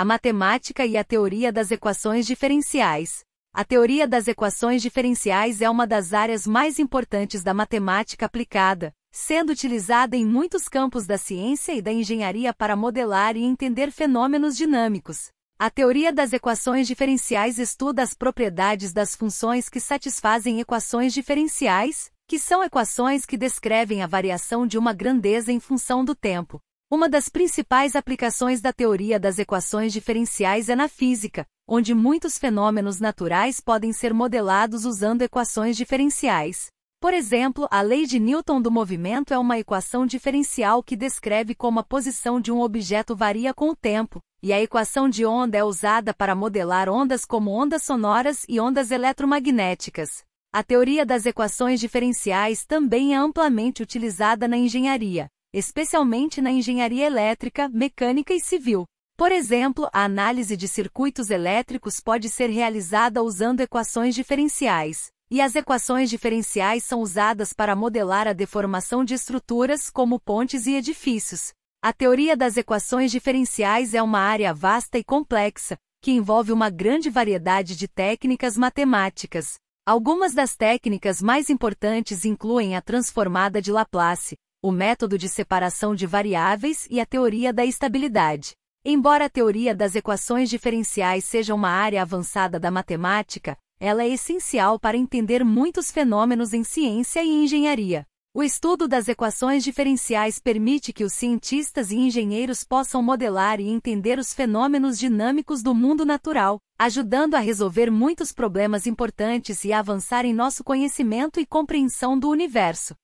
a matemática e a teoria das equações diferenciais. A teoria das equações diferenciais é uma das áreas mais importantes da matemática aplicada, sendo utilizada em muitos campos da ciência e da engenharia para modelar e entender fenômenos dinâmicos. A teoria das equações diferenciais estuda as propriedades das funções que satisfazem equações diferenciais, que são equações que descrevem a variação de uma grandeza em função do tempo. Uma das principais aplicações da teoria das equações diferenciais é na física, onde muitos fenômenos naturais podem ser modelados usando equações diferenciais. Por exemplo, a lei de Newton do movimento é uma equação diferencial que descreve como a posição de um objeto varia com o tempo, e a equação de onda é usada para modelar ondas como ondas sonoras e ondas eletromagnéticas. A teoria das equações diferenciais também é amplamente utilizada na engenharia, especialmente na engenharia elétrica, mecânica e civil. Por exemplo, a análise de circuitos elétricos pode ser realizada usando equações diferenciais, e as equações diferenciais são usadas para modelar a deformação de estruturas como pontes e edifícios. A teoria das equações diferenciais é uma área vasta e complexa, que envolve uma grande variedade de técnicas matemáticas. Algumas das técnicas mais importantes incluem a transformada de Laplace, o método de separação de variáveis e a teoria da estabilidade. Embora a teoria das equações diferenciais seja uma área avançada da matemática, ela é essencial para entender muitos fenômenos em ciência e engenharia. O estudo das equações diferenciais permite que os cientistas e engenheiros possam modelar e entender os fenômenos dinâmicos do mundo natural, ajudando a resolver muitos problemas importantes e a avançar em nosso conhecimento e compreensão do universo.